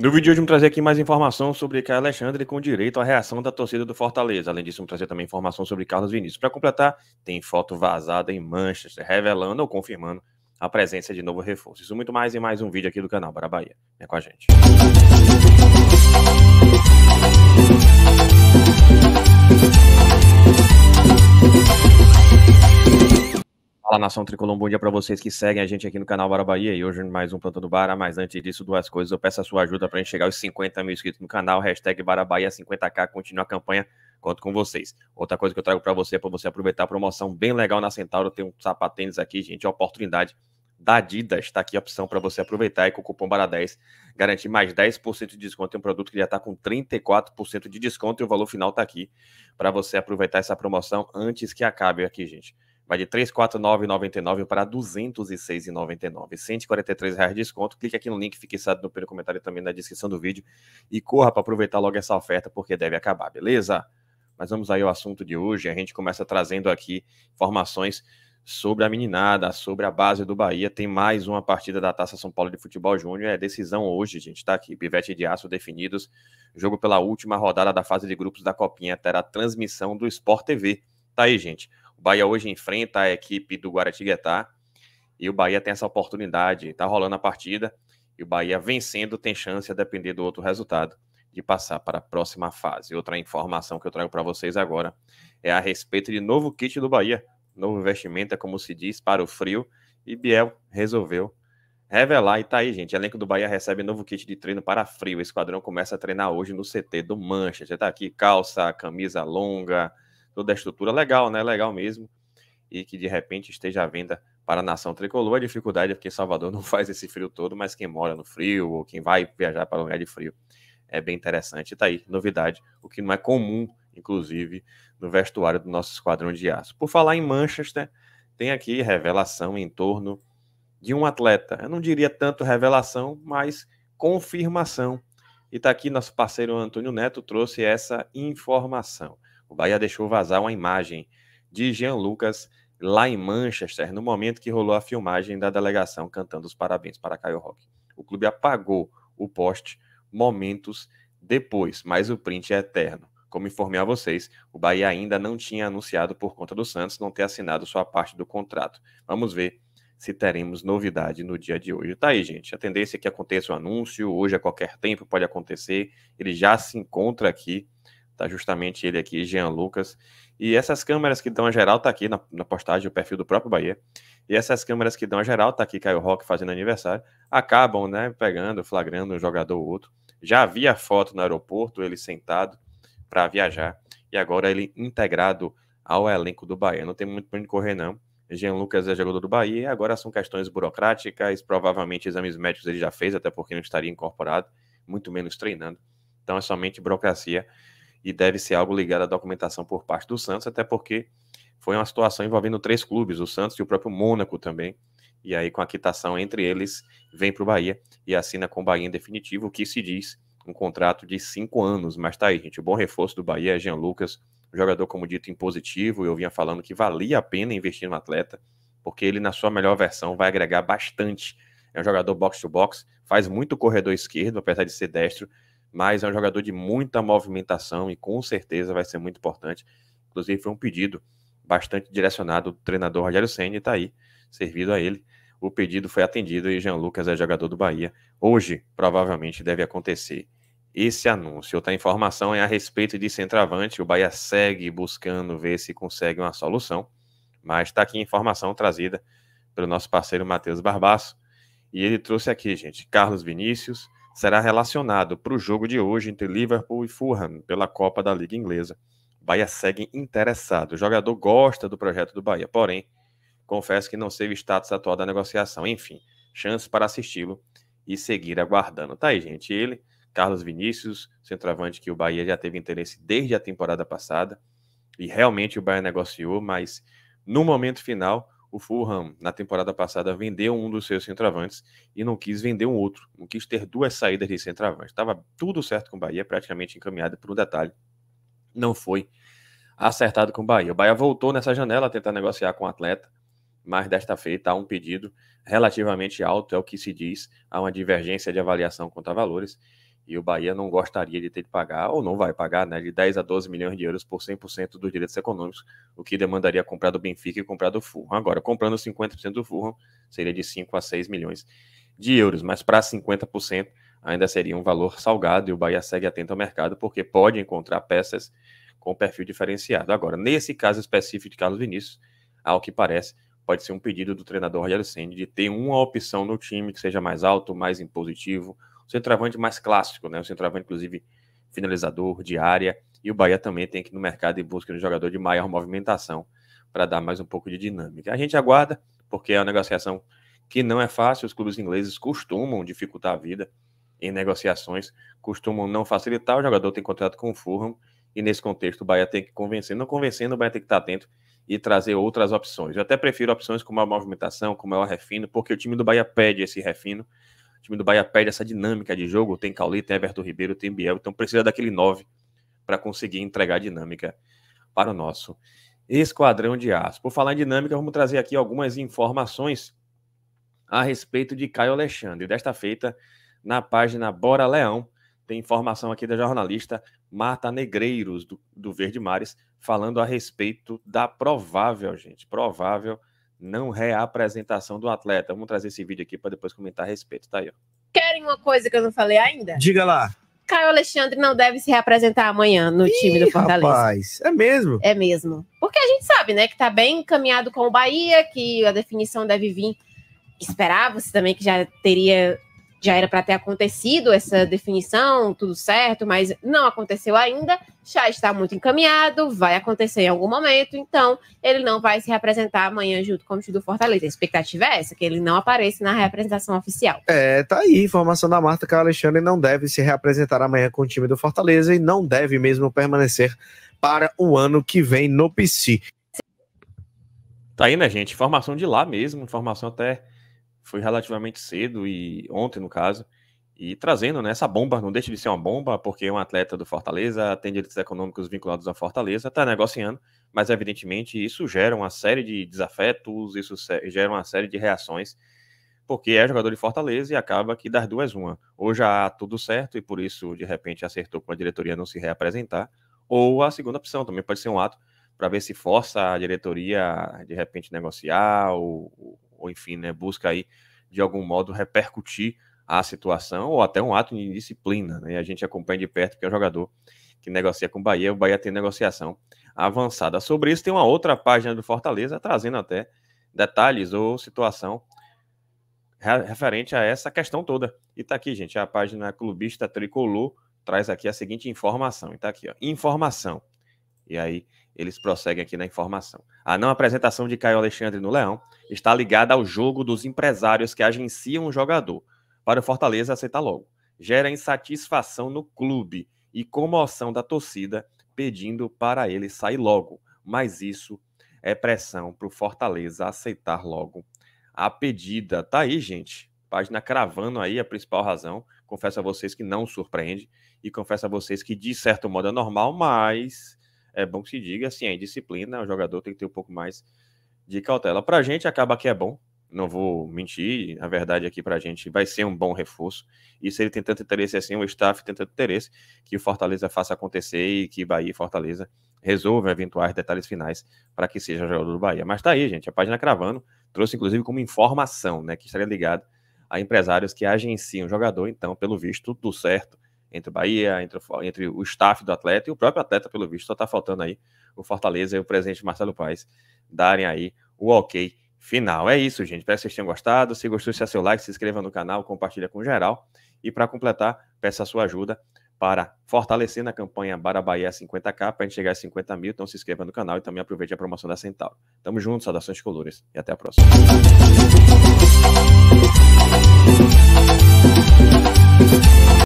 No vídeo de hoje, vamos trazer aqui mais informação sobre Caio Alexandre com direito à reação da torcida do Fortaleza. Além disso, vamos trazer também informação sobre Carlos Vinícius. Para completar, tem foto vazada em Manchester, revelando ou confirmando a presença de novo reforço. Isso muito mais em mais um vídeo aqui do canal Bora Bahia. É com a gente. nação tricolor, bom dia para vocês que seguem a gente aqui no canal Bara Bahia e hoje mais um Plantando Bara, mas antes disso duas coisas, eu peço a sua ajuda para gente chegar aos 50 mil inscritos no canal, hashtag Bahia 50k, continua a campanha, conto com vocês. Outra coisa que eu trago para você é para você aproveitar a promoção bem legal na Centauro, tem um sapatênis aqui, gente, oportunidade da Adidas, está aqui a opção para você aproveitar e com o cupom Bara10 garantir mais 10% de desconto em um produto que já está com 34% de desconto e o valor final está aqui para você aproveitar essa promoção antes que acabe aqui, gente. Vai de 349,99 para 206,99. R$ reais de desconto. Clique aqui no link, fique fixado no primeiro comentário e também na descrição do vídeo. E corra para aproveitar logo essa oferta, porque deve acabar, beleza? Mas vamos aí ao assunto de hoje. A gente começa trazendo aqui informações sobre a meninada, sobre a base do Bahia. Tem mais uma partida da Taça São Paulo de Futebol Júnior. É decisão hoje, gente. Tá aqui. Pivete de aço definidos. Jogo pela última rodada da fase de grupos da Copinha. Terá transmissão do Sport TV. Tá aí, gente. O Bahia hoje enfrenta a equipe do Guaratinguetá e o Bahia tem essa oportunidade. Está rolando a partida e o Bahia vencendo tem chance, a depender do outro resultado, de passar para a próxima fase. Outra informação que eu trago para vocês agora é a respeito de novo kit do Bahia. Novo investimento, é como se diz, para o frio. E Biel resolveu revelar. E tá aí, gente. O elenco do Bahia recebe novo kit de treino para frio. O esquadrão começa a treinar hoje no CT do Mancha. Já Tá aqui calça, camisa longa, toda a estrutura legal, né? Legal mesmo. E que de repente esteja à venda para a nação tricolor. A dificuldade é porque Salvador não faz esse frio todo, mas quem mora no frio ou quem vai viajar para um lugar de frio é bem interessante. E tá aí, novidade, o que não é comum, inclusive, no vestuário do nosso esquadrão de aço. Por falar em Manchester, tem aqui revelação em torno de um atleta. Eu não diria tanto revelação, mas confirmação. E está aqui nosso parceiro Antônio Neto trouxe essa informação. O Bahia deixou vazar uma imagem de Jean Lucas lá em Manchester, no momento que rolou a filmagem da delegação cantando os parabéns para Caio Rock. O clube apagou o post momentos depois, mas o print é eterno. Como informei a vocês, o Bahia ainda não tinha anunciado por conta do Santos não ter assinado sua parte do contrato. Vamos ver se teremos novidade no dia de hoje. Tá aí, gente. A tendência é que aconteça o um anúncio, hoje a qualquer tempo pode acontecer. Ele já se encontra aqui Tá justamente ele aqui, Jean Lucas. E essas câmeras que dão a geral tá aqui na, na postagem, o perfil do próprio Bahia. E essas câmeras que dão a geral, tá aqui Caio Rock fazendo aniversário, acabam, né, pegando, flagrando um jogador ou outro. Já havia foto no aeroporto, ele sentado para viajar, e agora ele integrado ao elenco do Bahia. Não tem muito para onde correr, não. Jean Lucas é jogador do Bahia, agora são questões burocráticas, provavelmente exames médicos ele já fez, até porque não estaria incorporado, muito menos treinando. Então é somente burocracia e deve ser algo ligado à documentação por parte do Santos, até porque foi uma situação envolvendo três clubes, o Santos e o próprio Mônaco também. E aí, com a quitação entre eles, vem para o Bahia e assina com o Bahia em definitivo, o que se diz um contrato de cinco anos. Mas tá aí, gente, o bom reforço do Bahia é Jean Lucas, jogador, como dito, impositivo. Eu vinha falando que valia a pena investir no atleta, porque ele, na sua melhor versão, vai agregar bastante. É um jogador box to -box, faz muito corredor esquerdo, apesar de ser destro, mas é um jogador de muita movimentação e com certeza vai ser muito importante. Inclusive, foi um pedido bastante direcionado do treinador Rogério Senna e está aí, servido a ele. O pedido foi atendido e Jean Lucas é jogador do Bahia. Hoje, provavelmente, deve acontecer esse anúncio. Outra informação é a respeito de centroavante. O Bahia segue buscando ver se consegue uma solução, mas está aqui a informação trazida pelo nosso parceiro Matheus Barbaço. E ele trouxe aqui, gente, Carlos Vinícius, será relacionado para o jogo de hoje entre Liverpool e Fulham pela Copa da Liga Inglesa. Bahia segue interessado. O jogador gosta do projeto do Bahia, porém, confesso que não sei o status atual da negociação. Enfim, chance para assisti-lo e seguir aguardando. Tá aí, gente. Ele, Carlos Vinícius, centroavante que o Bahia já teve interesse desde a temporada passada. E realmente o Bahia negociou, mas no momento final o Fulham, na temporada passada, vendeu um dos seus centroavantes e não quis vender um outro. Não quis ter duas saídas de centroavante. Estava tudo certo com o Bahia, praticamente encaminhado por um detalhe. Não foi acertado com o Bahia. O Bahia voltou nessa janela a tentar negociar com o atleta, mas desta feita há um pedido relativamente alto, é o que se diz, há uma divergência de avaliação quanto a valores. E o Bahia não gostaria de ter de pagar, ou não vai pagar, né, de 10 a 12 milhões de euros por 100% dos direitos econômicos, o que demandaria comprar do Benfica e comprar do Fulham. Agora, comprando 50% do Fulham, seria de 5 a 6 milhões de euros, mas para 50% ainda seria um valor salgado e o Bahia segue atento ao mercado, porque pode encontrar peças com perfil diferenciado. Agora, nesse caso específico de Carlos Vinícius, ao que parece, pode ser um pedido do treinador Rogério Senna de ter uma opção no time que seja mais alto, mais impositivo, centroavante mais clássico, né? O centroavante, inclusive, finalizador de área. E o Bahia também tem que ir no mercado e busca um jogador de maior movimentação para dar mais um pouco de dinâmica. A gente aguarda, porque é uma negociação que não é fácil. Os clubes ingleses costumam dificultar a vida em negociações, costumam não facilitar. O jogador tem contrato com o Fulham e nesse contexto o Bahia tem que convencer. Não convencendo, o Bahia tem que estar atento e trazer outras opções. Eu até prefiro opções com maior movimentação, com maior refino, porque o time do Bahia pede esse refino o time do Bahia perde essa dinâmica de jogo. Tem Cauli, tem Everton Ribeiro, tem Biel. Então precisa daquele 9 para conseguir entregar dinâmica para o nosso Esquadrão de Aço. Por falar em dinâmica, vamos trazer aqui algumas informações a respeito de Caio Alexandre. Desta feita, na página Bora Leão, tem informação aqui da jornalista Marta Negreiros, do, do Verde Mares, falando a respeito da provável, gente, provável não reapresentação é do atleta. Vamos trazer esse vídeo aqui para depois comentar a respeito. Tá aí, ó. Querem uma coisa que eu não falei ainda? Diga lá. Caio Alexandre não deve se reapresentar amanhã no Ih, time do Fortaleza. Rapaz, é mesmo? É mesmo. Porque a gente sabe, né, que tá bem encaminhado com o Bahia, que a definição deve vir. Esperava-se também que já teria já era para ter acontecido essa definição, tudo certo, mas não aconteceu ainda. Já está muito encaminhado, vai acontecer em algum momento, então ele não vai se representar amanhã junto com o time do Fortaleza. A expectativa é essa, que ele não apareça na representação oficial. É, tá aí, informação da Marta que o Alexandre não deve se representar amanhã com o time do Fortaleza e não deve mesmo permanecer para o ano que vem no PC. Tá aí, né, gente? Informação de lá mesmo, informação até foi relativamente cedo e ontem no caso e trazendo né, essa bomba, não deixa de ser uma bomba, porque é um atleta do Fortaleza, tem direitos econômicos vinculados ao Fortaleza, está negociando, mas evidentemente isso gera uma série de desafetos, isso gera uma série de reações, porque é jogador de Fortaleza e acaba que das duas uma. Ou já há tudo certo e por isso de repente acertou com a diretoria não se reapresentar, ou a segunda opção também pode ser um ato para ver se força a diretoria de repente negociar ou, ou enfim, né, busca aí de algum modo repercutir a situação ou até um ato de indisciplina. Né? A gente acompanha de perto que é um jogador que negocia com o Bahia, o Bahia tem negociação avançada. Sobre isso, tem uma outra página do Fortaleza trazendo até detalhes ou situação referente a essa questão toda. E tá aqui, gente, a página Clubista Tricolor traz aqui a seguinte informação. E tá aqui, ó, informação. E aí eles prosseguem aqui na informação. A não apresentação de Caio Alexandre no Leão está ligada ao jogo dos empresários que agenciam o jogador. Para o Fortaleza, aceitar logo. Gera insatisfação no clube e comoção da torcida pedindo para ele sair logo. Mas isso é pressão para o Fortaleza aceitar logo a pedida. Tá aí, gente. Página cravando aí a principal razão. Confesso a vocês que não surpreende e confesso a vocês que, de certo modo, é normal, mas é bom que se diga, assim, é disciplina, o jogador tem que ter um pouco mais de cautela. Para a gente, acaba que é bom, não vou mentir, a verdade aqui é para a gente vai ser um bom reforço. E se ele tem tanto interesse assim, o staff tem tanto interesse que o Fortaleza faça acontecer e que Bahia e Fortaleza resolvam eventuais detalhes finais para que seja jogador do Bahia. Mas tá aí, gente, a página cravando trouxe inclusive como informação, né, que estaria ligado a empresários que agenciam o jogador, então, pelo visto, tudo certo entre o Bahia, entre, entre o staff do atleta e o próprio atleta, pelo visto, só está faltando aí o Fortaleza e o presidente Marcelo Paes darem aí o ok final. É isso, gente. Espero que vocês tenham gostado. Se gostou, deixa seu like, se inscreva no canal, compartilha com geral. E para completar, peço a sua ajuda para fortalecer na campanha Bara Bahia 50k, para a gente chegar a 50 mil. Então se inscreva no canal e também aproveite a promoção da Centauro. Tamo junto, saudações colores e até a próxima.